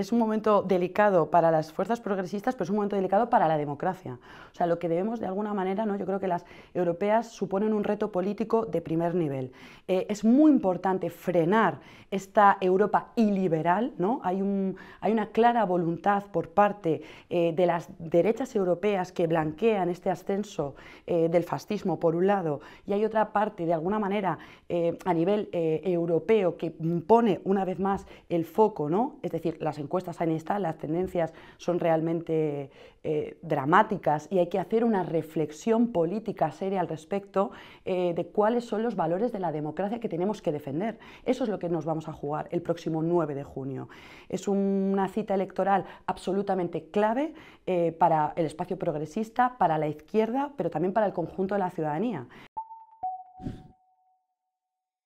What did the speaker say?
es un momento delicado para las fuerzas progresistas, pero es un momento delicado para la democracia. O sea, lo que debemos de alguna manera, ¿no? yo creo que las europeas suponen un reto político de primer nivel. Eh, es muy importante frenar esta Europa iliberal, ¿no? hay, un, hay una clara voluntad por parte eh, de las derechas europeas que blanquean este ascenso eh, del fascismo, por un lado, y hay otra parte, de alguna manera, a nivel europeo, que pone una vez más el foco, ¿no? es decir, las encuestas, ahí están, las tendencias son realmente eh, dramáticas y hay que hacer una reflexión política seria al respecto eh, de cuáles son los valores de la democracia que tenemos que defender. Eso es lo que nos vamos a jugar el próximo 9 de junio. Es una cita electoral absolutamente clave eh, para el espacio progresista, para la izquierda, pero también para el conjunto de la ciudadanía.